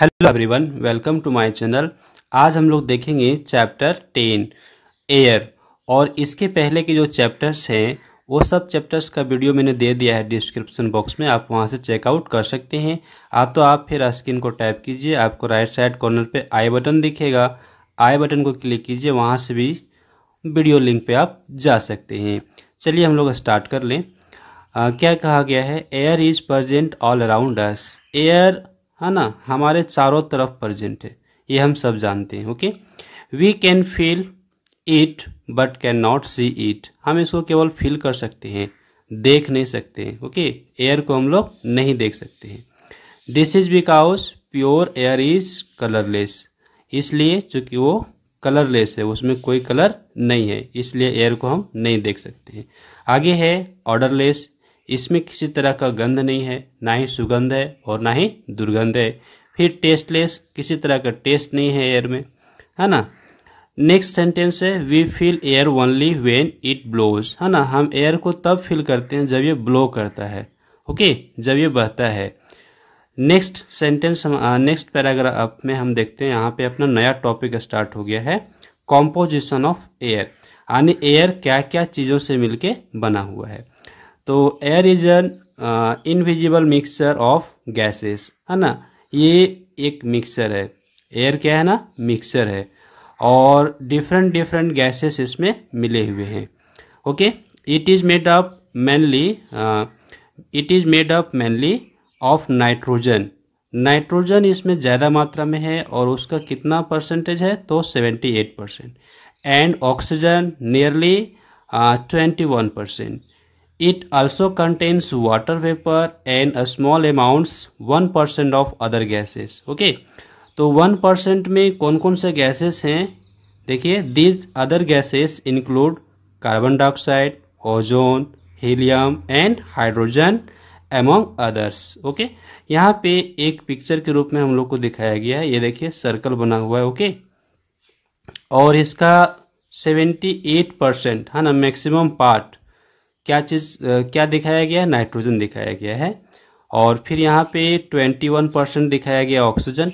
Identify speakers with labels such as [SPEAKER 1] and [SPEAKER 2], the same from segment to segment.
[SPEAKER 1] Hello everyone welcome to my channel आज हम लोग देखेंगे चैप्टर टेन एयर और इसके पहले के जो चैप्टर्स हैं वो सब चैप्टर्स का वीडियो मैंने दे दिया है डिस्क्रिप्शन बॉक्स में आप वहां से चेकआउट कर सकते हैं आ तो आप फिर स्क्रीन को टैप कीजिए आपको राइट साइड कॉर्नर पे आई बटन दिखेगा आई बटन को क्लिक कीजिए वहाँ से भी वीडियो लिंक पर आप जा सकते हैं चलिए हम लोग स्टार्ट कर लें आ, क्या कहा गया है air is present all around us air है ना हमारे चारों तरफ प्रजेंट है ये हम सब जानते हैं okay we can feel it but can not see it हम इसको केवल फील कर सकते हैं देख नहीं सकते हैं ओके एयर को हम लोग नहीं देख सकते हैं this is because pure air is colourless इसलिए चूंकि वो कलरलेस है उसमें कोई कलर नहीं है इसलिए एयर को हम नहीं देख सकते हैं आगे है ऑर्डरलेस इसमें किसी तरह का गंध नहीं है ना ही सुगंध है और ना ही दुर्गंध है फिर टेस्टलेस किसी तरह का टेस्ट नहीं है एयर में है ना नेक्स्ट सेंटेंस है we feel air only when it blows है ना हम एयर को तब फील करते हैं जब ये ब्लो करता है ओके जब ये बहता है नेक्स्ट सेंटेंस हम नेक्स्ट पैराग्राफ में हम देखते हैं यहाँ पे अपना नया टॉपिक स्टार्ट हो गया है कॉम्पोजिशन ऑफ एयर यानी एयर क्या क्या चीज़ों से मिलके बना हुआ है तो air is an invisible mixture of gases है ना ये एक मिक्सचर है एयर क्या है ना मिक्सचर है और डिफरेंट डिफरेंट गैसेस इसमें मिले हुए हैं okay it is made up mainly it is made up mainly of nitrogen nitrogen इसमें ज़्यादा मात्रा में है और उसका कितना परसेंटेज है तो seventy eight percent and oxygen nearly twenty one percent also contains water vapour and a small amounts one percent of other gases okay तो वन परसेंट में कौन कौन से गैसेस हैं देखिए these other gases include carbon dioxide ozone helium and hydrogen among others okay यहाँ पे एक पिक्चर के रूप में हम लोग को दिखाया गया है ये देखिए सर्कल बना हुआ है ओके okay? और इसका सेवेंटी एट परसेंट है ना मैक्सिमम पार्ट क्या चीज़ क्या दिखाया गया है नाइट्रोजन दिखाया गया है और फिर यहाँ पे 21 परसेंट दिखाया गया ऑक्सीजन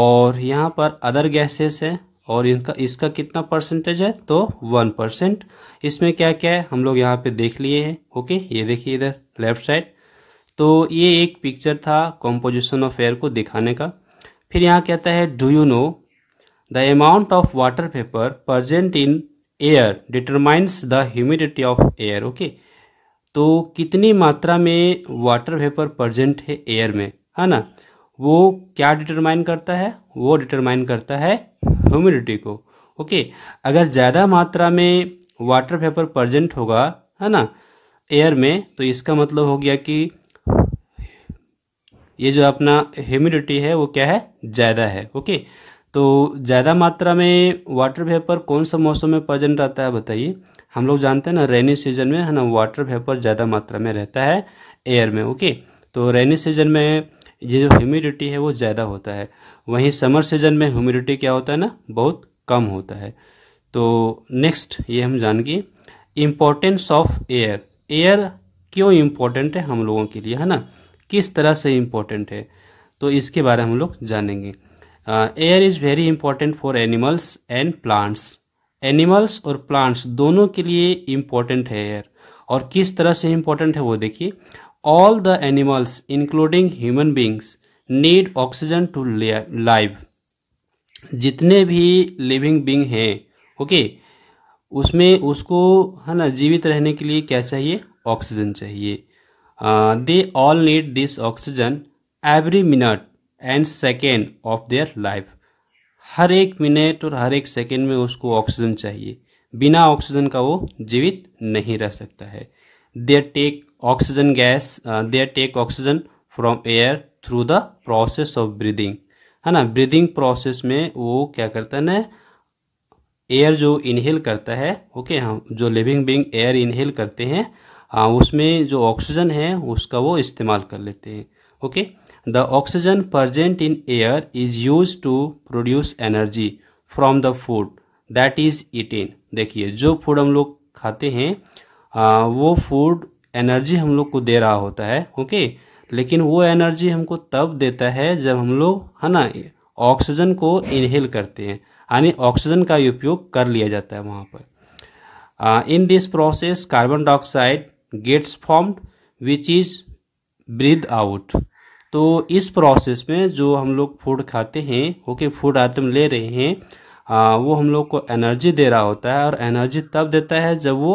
[SPEAKER 1] और यहाँ पर अदर गैसेस है और इनका इसका कितना परसेंटेज है तो वन परसेंट इसमें क्या क्या है हम लोग यहाँ पे देख लिए हैं ओके ये देखिए इधर लेफ्ट साइड तो ये एक पिक्चर था कॉम्पोजिशन ऑफ एयर को दिखाने का फिर यहाँ कहता है do you know the amount of water vapour present in air determines the humidity of air okay तो कितनी मात्रा में वाटर वेपर प्रजेंट है एयर में है ना वो क्या डिटरमाइन करता है वो डिटरमाइन करता है ह्यूमिडिटी को ओके अगर ज़्यादा मात्रा में वाटर वेपर प्रजेंट होगा है ना एयर में तो इसका मतलब हो गया कि ये जो अपना ह्यूमिडिटी है वो क्या है ज़्यादा है ओके तो ज़्यादा मात्रा में वाटर वेपर कौन सा मौसम में प्रजेंट रहता है बताइए हम लोग जानते हैं ना रेनी सीजन में है ना वाटर वेपर ज़्यादा मात्रा में रहता है एयर में ओके तो रेनी सीजन में ये जो ह्यूमिडिटी है वो ज़्यादा होता है वहीं समर सीजन में ह्यूमिडिटी क्या होता है ना बहुत कम होता है तो नेक्स्ट ये हम जानगे इम्पोर्टेंस ऑफ एयर एयर क्यों इम्पोर्टेंट है हम लोगों के लिए है ना किस तरह से इम्पोर्टेंट है तो इसके बारे में हम लोग जानेंगे air is very important for animals and plants animals और प्लांट्स दोनों के लिए इम्पोर्टेंट है एयर और किस तरह से इम्पोर्टेंट है वो देखिए all the animals including human beings need oxygen to live जितने भी लिविंग बींग हैं ओके उसमें उसको है ना जीवित रहने के लिए क्या चाहिए ऑक्सीजन चाहिए they all need this oxygen every minute and second of their life हर एक मिनट और हर एक सेकेंड में उसको ऑक्सीजन चाहिए बिना ऑक्सीजन का वो जीवित नहीं रह सकता है there take oxygen gas there take oxygen from air through the process of breathing है ना ब्रीदिंग प्रोसेस में वो क्या करता है ना एयर जो इनहेल करता है ओके okay, हम हाँ, जो लिविंग बींग एयर इनहेल करते हैं हाँ उसमें जो ऑक्सीजन है उसका वो इस्तेमाल कर लेते हैं okay okay? The oxygen present in air is used to produce energy from the food that is eaten. देखिए जो फूड हम लोग खाते हैं आ, वो फूड एनर्जी हम लोग को दे रहा होता है ओके लेकिन वो एनर्जी हमको तब देता है जब हम लोग है ना ऑक्सीजन को इनहेल करते हैं यानी ऑक्सीजन का उपयोग कर लिया जाता है वहाँ पर in this process carbon dioxide gets formed which is breathe out तो इस प्रोसेस में जो हम लोग फूड खाते हैं ओके फूड आइटम ले रहे हैं आ, वो हम लोग को एनर्जी दे रहा होता है और एनर्जी तब देता है जब वो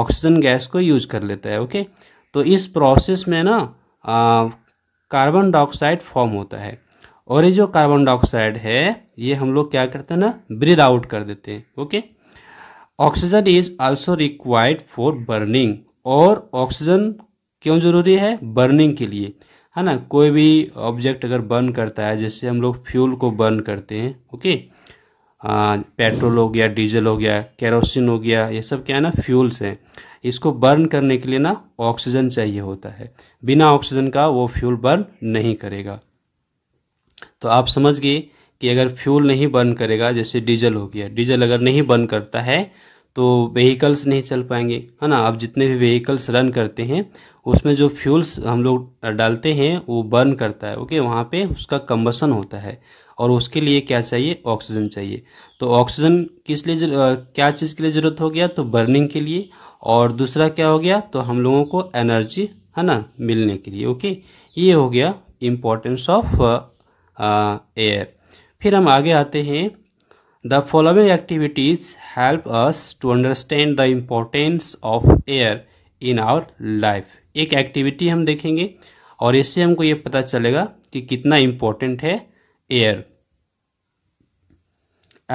[SPEAKER 1] ऑक्सीजन गैस को यूज कर लेता है ओके तो इस प्रोसेस में ना कार्बन डाइऑक्साइड फॉर्म होता है और ये जो कार्बन डाइऑक्साइड है ये हम लोग क्या करते हैं ना ब्रीद आउट कर देते हैं okay oxygen is also required for burning और ऑक्सीजन क्यों जरूरी है बर्निंग के लिए है ना कोई भी ऑब्जेक्ट अगर बर्न करता है जैसे हम लोग फ्यूल को बर्न करते हैं ओके पेट्रोल हो गया डीजल हो गया केरोसिन हो गया ये सब क्या है ना फ्यूल्स हैं इसको बर्न करने के लिए ना ऑक्सीजन चाहिए होता है बिना ऑक्सीजन का वो फ्यूल बर्न नहीं करेगा तो आप समझ गए कि अगर फ्यूल नहीं बर्न करेगा जैसे डीजल हो गया डीजल अगर नहीं बर्न करता है तो व्हीकल्स नहीं चल पाएंगे है ना आप जितने भी व्हीकल्स रन करते हैं उसमें जो फ्यूल्स हम लोग डालते हैं वो बर्न करता है ओके वहाँ पे उसका कम्बसन होता है और उसके लिए क्या चाहिए ऑक्सीजन चाहिए तो ऑक्सीजन किस लिए क्या चीज़ के लिए ज़रूरत हो गया तो बर्निंग के लिए और दूसरा क्या हो गया तो हम लोगों को एनर्जी है ना मिलने के लिए ओके ये हो गया इम्पोर्टेंस ऑफ एयर फिर हम आगे आते हैं the following activities help us to understand the importance of air in our life एक एक्टिविटी हम देखेंगे और इससे हमको ये पता चलेगा कि कितना इम्पोर्टेंट है एयर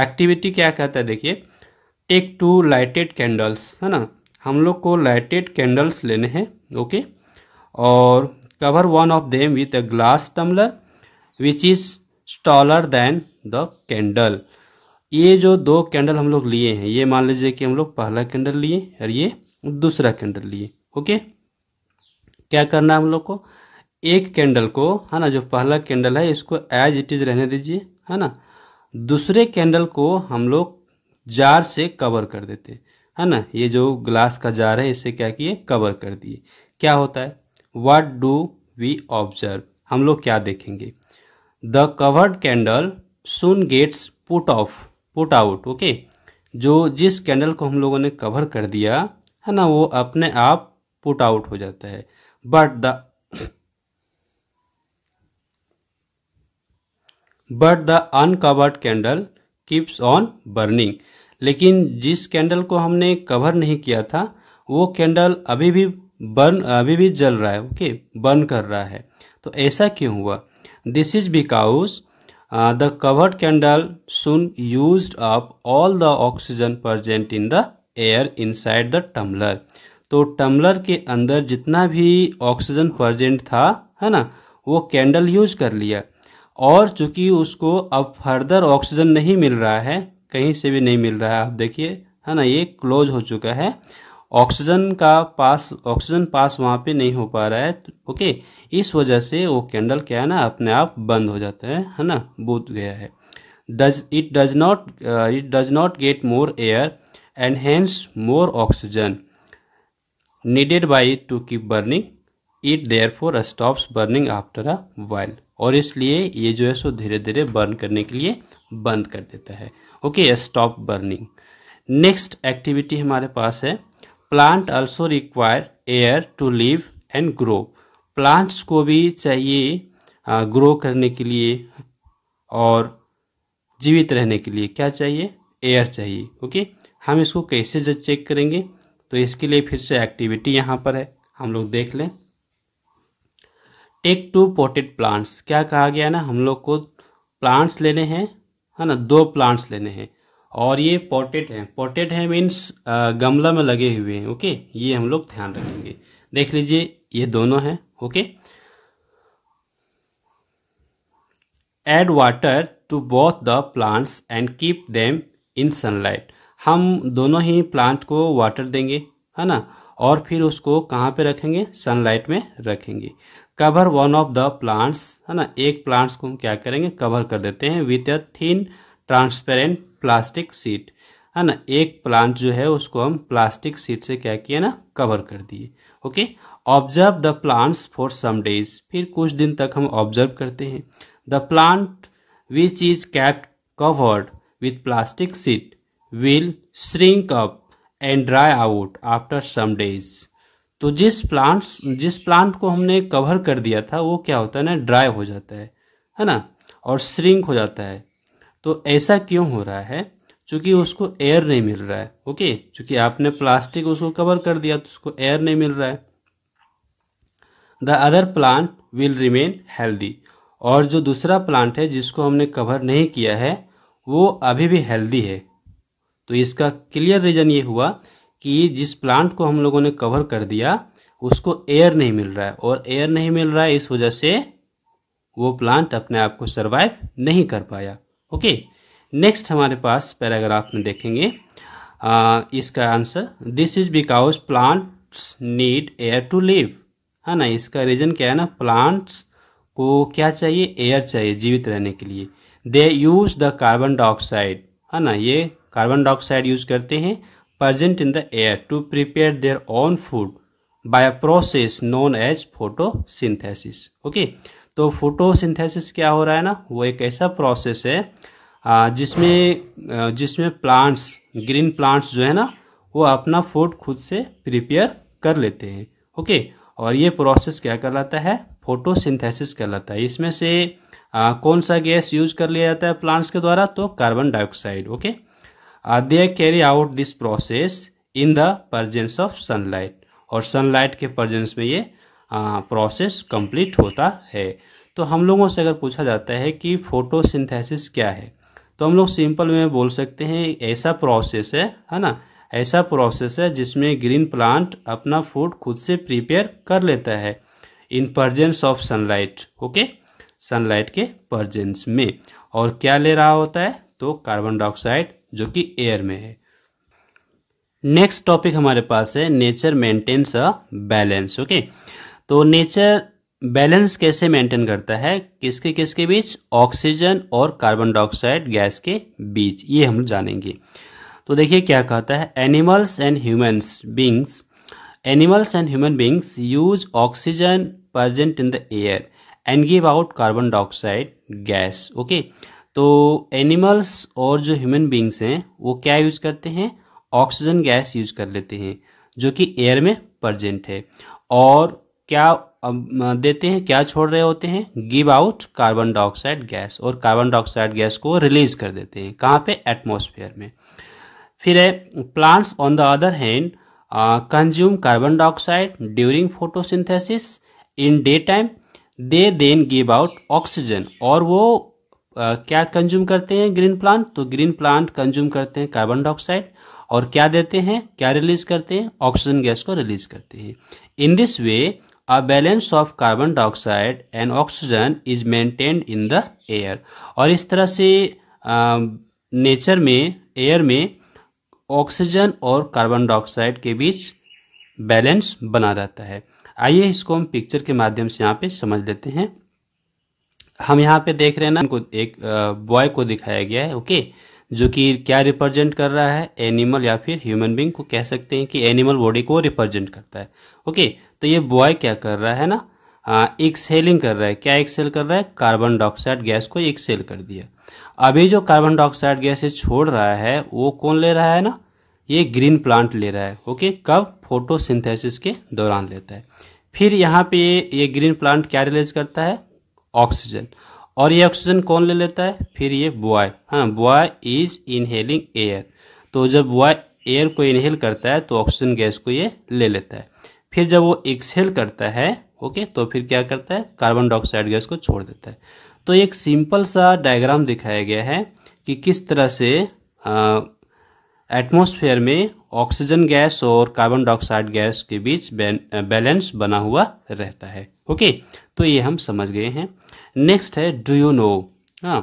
[SPEAKER 1] एक्टिविटी क्या कहता है देखिए टेक टू लाइटेड कैंडल्स है ना हम लोग को लाइटेड कैंडल्स लेने हैं ओके और cover one of them with a glass tumbler which is taller than the candle ये जो दो कैंडल हम लोग लिए हैं ये मान लीजिए कि हम लोग पहला कैंडल लिए और ये दूसरा कैंडल लिए ओके क्या करना है हम लोग को एक कैंडल को है ना जो पहला कैंडल है इसको एज इट इज रहने दीजिए है ना दूसरे कैंडल को हम लोग जार से कवर कर देते है ना ये जो ग्लास का जार है इसे क्या किए कवर कर दिए क्या होता है वाट डू वी ऑब्जर्व हम लोग क्या देखेंगे the covered candle soon gets put off put out okay जो जिस कैंडल को हम लोगों ने कवर कर दिया है ना वो अपने आप पुट आउट हो जाता है but the but the uncovered candle keeps on burning लेकिन जिस कैंडल को हमने कवर नहीं किया था वो कैंडल अभी भी बर्न अभी भी जल रहा है ओके okay? बर्न कर रहा है तो ऐसा क्यों हुआ this is because the covered candle soon use up all the oxygen present in the air inside the tumbler तो टम्बलर के अंदर जितना भी ऑक्सीजन प्रजेंट था है ना वो कैंडल यूज कर लिया और चूंकि उसको अब फर्दर ऑक्सीजन नहीं मिल रहा है कहीं से भी नहीं मिल रहा है आप देखिए है ना ये क्लोज हो चुका है ऑक्सीजन का पास ऑक्सीजन पास वहाँ पे नहीं हो पा रहा है तो, ओके इस वजह से वो कैंडल क्या है ना अपने आप बंद हो जाता है है ना बुध गया है does it does not it does not get more air and hence more oxygen needed by to keep burning it therefore stops burning after a while और इसलिए ये जो है सो धीरे धीरे बर्न करने के लिए बंद कर देता है okay stop burning next activity हमारे पास है plant also require air to live and grow plants को भी चाहिए ग्रो करने के लिए और जीवित रहने के लिए क्या चाहिए एयर चाहिए ओके हम इसको कैसे जज चेक करेंगे तो इसके लिए फिर से एक्टिविटी यहाँ पर है हम लोग देख लें टेक टू पोटेड प्लांट्स क्या कहा गया ना हम लोग को प्लांट्स लेने हैं है ना दो प्लांट्स लेने हैं और ये पोर्टेड है पोर्टेड है मीन्स गमला में लगे हुए हैं ओके ये हम लोग ध्यान रखेंगे देख लीजिए ये दोनों हैं okay add water to both the plants and keep them in sunlight हम दोनों ही प्लांट को वाटर देंगे है ना और फिर उसको कहाँ पे रखेंगे सनलाइट में रखेंगे cover one of the plants है ना एक प्लांट्स को हम क्या करेंगे कवर कर देते हैं with a thin transparent plastic sheet है ना एक प्लांट जो है उसको हम प्लास्टिक सीट से क्या किया ना कवर कर दिए okay observe the plants for some days फिर कुछ दिन तक हम ऑब्जर्व करते हैं the plant which is kept covered with plastic sheet will shrink up and dry out after some days तो जिस प्लांट्स जिस प्लांट को हमने कवर कर दिया था वो क्या होता है ना ड्राई हो जाता है है ना और श्रिंक हो जाता है तो ऐसा क्यों हो रहा है चूंकि उसको एयर नहीं मिल रहा है ओके चूंकि आपने प्लास्टिक उसको कवर कर दिया तो उसको एयर नहीं मिल रहा है the other plant will remain healthy और जो दूसरा प्लांट है जिसको हमने कवर नहीं किया है वो अभी भी हेल्दी है तो इसका क्लियर रीजन ये हुआ कि जिस प्लांट को हम लोगों ने कवर कर दिया उसको एयर नहीं मिल रहा है और एयर नहीं मिल रहा है इस वजह से वो प्लांट अपने आप को सर्वाइव नहीं कर पाया ओके नेक्स्ट हमारे पास पैराग्राफ में देखेंगे आ, इसका answer this is because plants need air to live है ना इसका रीजन क्या है ना प्लांट्स को क्या चाहिए एयर चाहिए जीवित रहने के लिए they use the carbon dioxide है ना ये कार्बन डाइऑक्साइड यूज करते हैं present in the air to prepare their own food by a process known as photosynthesis okay तो फोटोसिंथेसिस क्या हो रहा है ना वो एक ऐसा प्रोसेस है जिसमें जिसमें प्लांट्स ग्रीन प्लांट्स जो है ना वो अपना फूड खुद से प्रिपेयर कर लेते हैं ओके और ये प्रोसेस क्या कहलाता है फोटोसिंथेसिस कहलाता है इसमें से आ, कौन सा गैस यूज कर लिया जाता है प्लांट्स के द्वारा तो carbon dioxide okay they carry out this process in the presence of sunlight और सनलाइट के प्रजेंस में ये प्रोसेस कंप्लीट होता है तो हम लोगों से अगर पूछा जाता है कि फोटोसिंथेसिस क्या है तो हम लोग सिंपल में बोल सकते हैं ऐसा प्रोसेस है है ना ऐसा प्रोसेस है जिसमें ग्रीन प्लांट अपना फूड खुद से प्रिपेयर कर लेता है in presence of sunlight okay sunlight के परजेंस में और क्या ले रहा होता है तो कार्बन डाइऑक्साइड जो कि एयर में है नेक्स्ट टॉपिक हमारे पास है nature maintains a balance okay तो नेचर बैलेंस कैसे मेंटेन करता है किसके किसके बीच ऑक्सीजन और कार्बन डाइऑक्साइड गैस के बीच ये हम जानेंगे तो देखिए क्या कहता है animals and humans beings animals and human beings use oxygen present in the air and give out carbon dioxide gas okay तो एनिमल्स और जो ह्यूमन बींग्स हैं वो क्या यूज करते हैं ऑक्सीजन गैस यूज कर लेते हैं जो कि एयर में प्रजेंट है और क्या देते हैं क्या छोड़ रहे होते हैं give out carbon dioxide gas और कार्बन डाइऑक्साइड गैस को रिलीज कर देते हैं कहाँ पे एटमोसफेयर में फिर है plants on the other hand consume carbon dioxide during photosynthesis in day time they then give out oxygen और वो आ, क्या कंज्यूम करते हैं ग्रीन प्लांट तो ग्रीन प्लांट कंज्यूम करते हैं कार्बन डाइऑक्साइड और क्या देते हैं क्या रिलीज करते हैं ऑक्सीजन गैस को रिलीज करते हैं in this way a balance of carbon dioxide and oxygen is maintained in the air और इस तरह से नेचर में एयर में ऑक्सीजन और कार्बन डाइऑक्साइड के बीच बैलेंस बना रहता है आइए इसको हम पिक्चर के माध्यम से यहाँ पे समझ लेते हैं हम यहाँ पे देख रहे हैं ना उनको एक बॉय को दिखाया गया है ओके जो कि क्या रिप्रेजेंट कर रहा है एनिमल या फिर ह्यूमन बींग को कह सकते हैं कि एनिमल बॉडी को रिप्रेजेंट करता है ओके तो ये बॉय क्या कर रहा है ना एक्सेलिंग कर रहा है क्या एक्सेल कर रहा है कार्बन डाइऑक्साइड गैस को एक्सेल कर दिया अभी जो कार्बन डाइऑक्साइड गैस छोड़ रहा है वो कौन ले रहा है ना ये ग्रीन प्लांट ले रहा है ओके कब फोटोसिंथेसिस के दौरान लेता है फिर यहाँ पे ये ग्रीन प्लांट क्या रिलीज करता है ऑक्सीजन और ये ऑक्सीजन कौन ले लेता है फिर ये बॉय हाँ बॉय इज इनहेलिंग एयर तो जब बॉय एयर को इनहेल करता है तो ऑक्सीजन गैस को ये ले लेता है फिर जब वो एक्सेल करता है ओके तो फिर क्या करता है कार्बन डाइऑक्साइड गैस को छोड़ देता है तो एक सिंपल सा डायग्राम दिखाया गया है कि किस तरह से एटमॉस्फेयर में ऑक्सीजन गैस और कार्बन डाइऑक्साइड गैस के बीच बैलेंस बना हुआ रहता है ओके तो ये हम समझ गए हैं नेक्स्ट है डू यू नो हाँ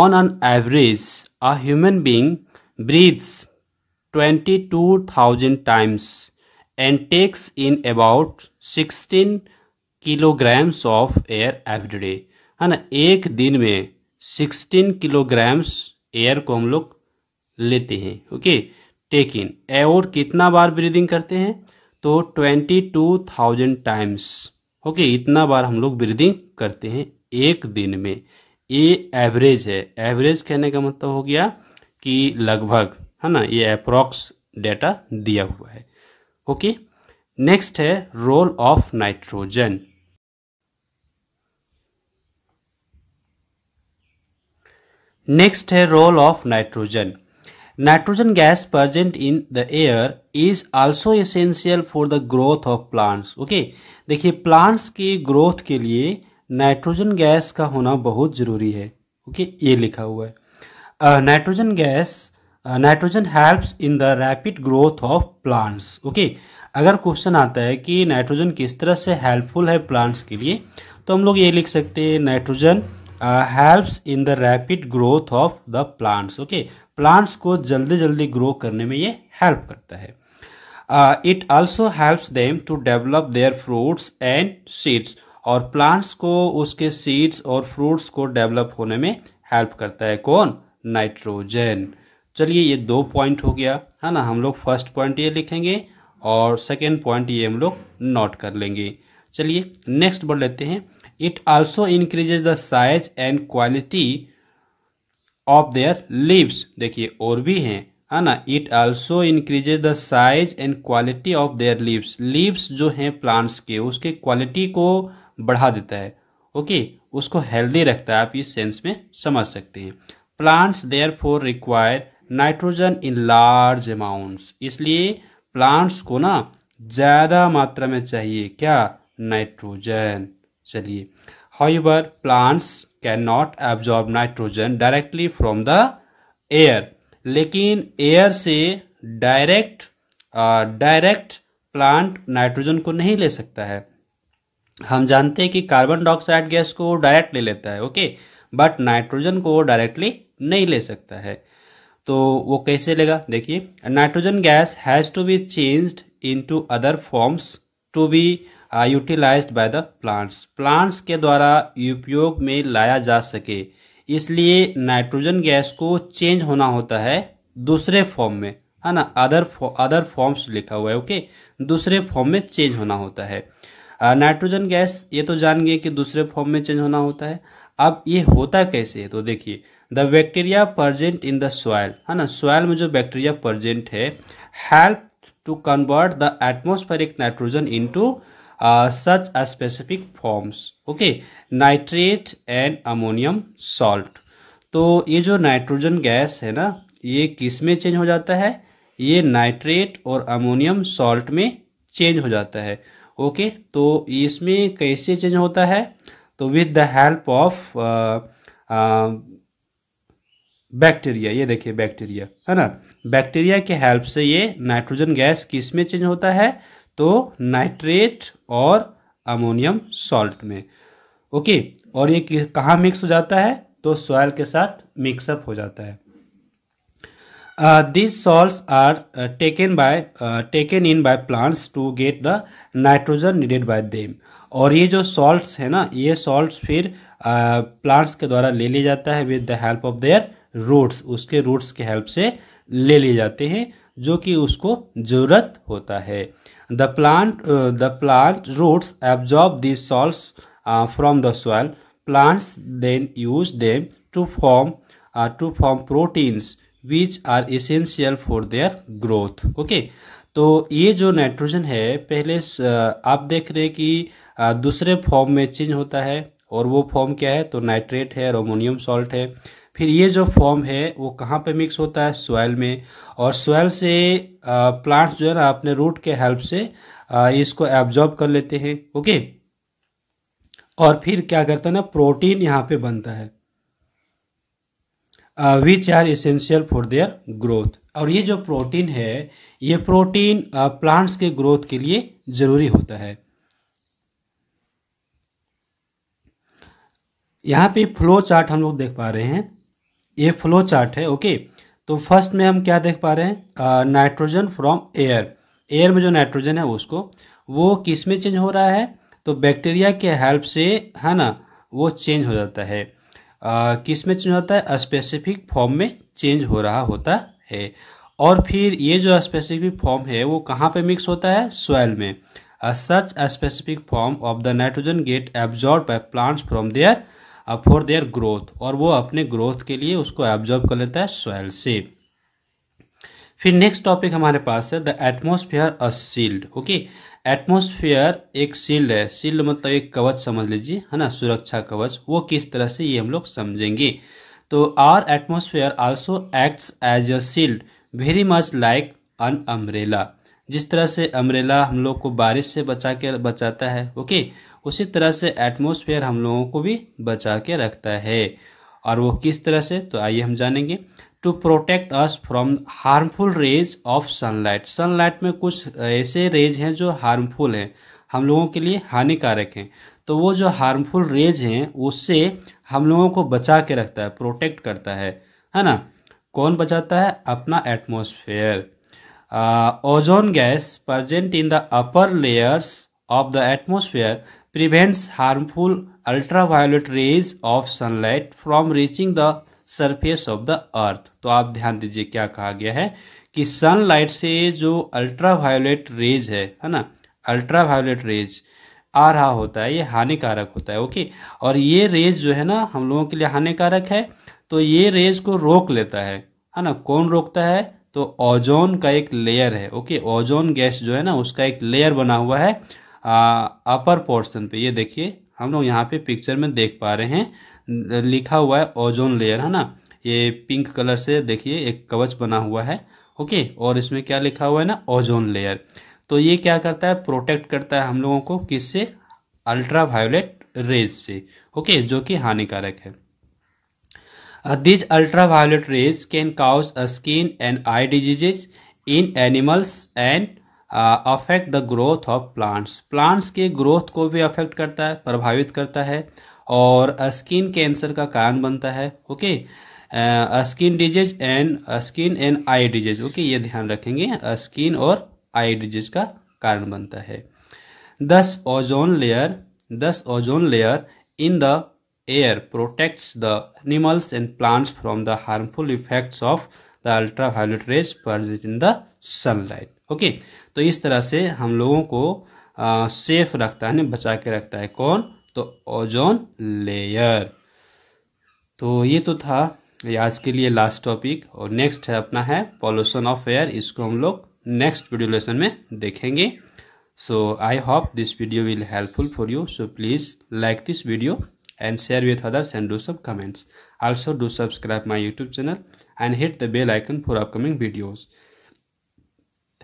[SPEAKER 1] on an average a human being breathes twenty two thousand times and takes in about sixteen kilograms of air every day है ना एक दिन में सिक्सटीन किलोग्राम्स एयर को हम लोग लेते हैं ओके टेक इन और कितना बार ब्रीदिंग करते हैं तो twenty two thousand times okay इतना बार हम लोग ब्रीदिंग करते हैं एक दिन में ये एवरेज है एवरेज कहने का मतलब हो गया कि लगभग है ना ये अप्रॉक्स डेटा दिया हुआ है ओके नेक्स्ट है रोल ऑफ नाइट्रोजन नेक्स्ट है role of nitrogen nitrogen gas present in the air is also essential for the growth of plants okay देखिए प्लांट्स की ग्रोथ के लिए नाइट्रोजन गैस का होना बहुत जरूरी है ओके okay? ये लिखा हुआ है nitrogen gas nitrogen helps in the rapid growth of plants okay अगर क्वेश्चन आता है कि नाइट्रोजन किस तरह से हेल्पफुल है प्लांट्स के लिए तो हम लोग ये लिख सकते हैं nitrogen helps in the rapid growth of the plants okay plants को जल्दी जल्दी ग्रो करने में ये हेल्प करता है it also helps them to develop their fruits and seeds और प्लांट्स को उसके सीड्स और फ्रूट्स को डेवलप होने में हेल्प करता है कौन नाइट्रोजन चलिए ये दो पॉइंट हो गया है ना हम लोग फर्स्ट पॉइंट ये लिखेंगे और सेकेंड पॉइंट ये हम लोग नोट कर लेंगे चलिए नेक्स्ट बढ़ लेते हैं it also increases the size and quality of their leaves देखिए और भी हैं है ना it also increases the size and quality of their leaves leaves जो हैं प्लांट्स के उसके क्वालिटी को बढ़ा देता है ओके okay? उसको हेल्दी रखता है आप इस सेंस में समझ सकते हैं plants therefore require nitrogen in large amounts इसलिए प्लांट्स को ना ज़्यादा मात्रा में चाहिए क्या नाइट्रोजन चलिए however plants cannot absorb nitrogen directly from the air लेकिन एयर से डायरेक्ट डायरेक्ट प्लांट नाइट्रोजन को नहीं ले सकता है हम जानते हैं कि कार्बन डाइऑक्साइड गैस को डायरेक्ट ले लेता है ओके बट नाइट्रोजन को डायरेक्टली नहीं ले सकता है तो वो कैसे लेगा देखिए nitrogen gas has to be changed into other forms to be utilised by the plants plants के द्वारा उपयोग में लाया जा सके इसलिए नाइट्रोजन गैस को चेंज होना होता है दूसरे फॉर्म में है ना अदर अदर फॉर्म्स लिखा हुआ है ओके दूसरे फॉर्म में चेंज होना होता है नाइट्रोजन uh, गैस ये तो जान गए कि दूसरे फॉर्म में चेंज होना होता है अब ये होता कैसे है तो देखिए the bacteria present in the soil है ना सॉयल में जो बैक्टीरिया प्रजेंट है help to convert the atmospheric nitrogen into such a specific forms okay nitrate and ammonium salt तो ये जो नाइट्रोजन गैस है ना ये किस में चेंज हो जाता है ये नाइट्रेट और अमोनियम सॉल्ट में चेंज हो जाता है ओके तो इसमें कैसे चेंज होता है तो with the help of bacteria ये देखिए बैक्टीरिया है ना बैक्टीरिया के हेल्प से ये नाइट्रोजन गैस किस में चेंज होता है तो नाइट्रेट और अमोनियम सॉल्ट में ओके और ये कहाँ मिक्स हो जाता है तो सॉयल के साथ मिक्सअप हो जाता है this salt are taken by taken in by plants to get the nitrogen needed by them और ये जो सॉल्ट्स है ना ये सॉल्ट्स फिर प्लांट्स uh, के द्वारा ले लिया जाता है with the help of their roots उसके रूट्स के हेल्प से ले लिए जाते हैं जो कि उसको जरूरत होता है the plant the plant roots absorb the salt from the soil plants then use them to form to form proteins which are essential for their growth okay तो ये जो नाइट्रोजन है पहले uh, आप देख रहे हैं कि uh, दूसरे फॉर्म में चेंज होता है और वो फॉर्म क्या है तो नाइट्रेट है और अमोनियम सॉल्ट है फिर ये जो फॉर्म है वो कहाँ पे मिक्स होता है सोयल में और सोयल से प्लांट्स जो है ना अपने रूट के हेल्प से इसको एब्जॉर्ब कर लेते हैं ओके और फिर क्या करता है ना प्रोटीन यहाँ पे बनता है which are essential for their growth और ये जो प्रोटीन है ये प्रोटीन प्लांट्स के ग्रोथ के लिए ज़रूरी होता है यहाँ पे फ्लो चार्ट हम लोग देख पा रहे हैं ये फ्लो चार्ट है ओके तो फर्स्ट में हम क्या देख पा रहे हैं नाइट्रोजन फ्रॉम एयर एयर में जो नाइट्रोजन है उसको वो किस में चेंज हो रहा है तो बैक्टीरिया के हेल्प से है ना वो चेंज हो जाता है आ, किस में चेंज होता है स्पेसिफिक फॉर्म में चेंज हो रहा होता है और फिर ये जो स्पेसिफिक फॉर्म है वो कहाँ पे मिक्स होता है सोयल में such specific form of the nitrogen get absorb by plants from their for their growth और वो अपने ग्रोथ के लिए उसको एब्जॉर्ब कर लेता है सॉयल से फिर नेक्स्ट टॉपिक हमारे पास है the atmosphere a shield okay atmosphere एक सील्ड है सील्ड मतलब एक कवच समझ लीजिए है ना सुरक्षा कवच वो किस तरह से ये हम लोग समझेंगे तो our atmosphere also acts as a shield very much like an umbrella जिस तरह से अम्ब्रेला हम लोग को बारिश से बचा के बचाता है ओके okay? उसी तरह से एटमोसफेयर हम लोगों को भी बचा के रखता है और वो किस तरह से तो आइए हम जानेंगे to protect us from harmful rays of sunlight sunlight में कुछ ऐसे रेज हैं जो हार्मफुल हैं हम लोगों के लिए हानिकारक हैं तो वो जो हार्मफुल रेज हैं उससे हम लोगों को बचा के रखता है प्रोटेक्ट करता है है ना कौन बचाता है अपना atmosphere ozone gas present in the upper layers of the atmosphere prevents harmful ultraviolet rays of sunlight from reaching the surface of the earth तो आप ध्यान दीजिए क्या कहा गया है कि सनलाइट से जो अल्ट्रावायोलेट रेज है है ना अल्ट्रावायोलेट रेज आ रहा होता है ये हानिकारक होता है ओके और ये रेज जो है ना हम लोगों के लिए हानिकारक है तो ये रेज को रोक लेता है है ना कौन रोकता है तो ओजोन का एक लेयर है ओके ओजोन गैस जो है ना उसका एक लेयर बना हुआ है अपर पोर्शन पे ये देखिए हम लोग यहाँ पे पिक्चर में देख पा रहे हैं लिखा हुआ है ओजोन लेयर है ना ये पिंक कलर से देखिए एक कवच बना हुआ है ओके और इसमें क्या लिखा हुआ है ना ओजोन लेयर तो ये क्या करता है प्रोटेक्ट करता है हम लोगों को किससे अल्ट्रा वायोलेट रेज से ओके जो कि हानिकारक है these ultra violet rays can cause skin and eye diseases in animals and affect the growth of plants plants के ग्रोथ को भी अफेक्ट करता है प्रभावित करता है और स्किन uh, कैंसर का कारण बनता है okay skin disease and skin and eye disease okay ये ध्यान रखेंगे स्किन और आई डिजीज का कारण बनता है thus ozone layer thus ozone layer in the air protects the animals and plants from the harmful effects of the ultra violet rays पर in the sunlight okay तो इस तरह से हम लोगों को आ, सेफ रखता है बचा के रखता है कौन तो ओजोन लेयर तो ये तो था आज के लिए लास्ट टॉपिक और नेक्स्ट है अपना है पॉल्यूशन ऑफ एयर इसको हम लोग नेक्स्ट वीडियो लेसन में देखेंगे so I hope this video will helpful for you so please like this video and share with others and do some comments also do subscribe my YouTube channel and hit the bell icon for upcoming videos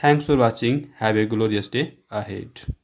[SPEAKER 1] Thanks for watching. Have a glorious day ahead.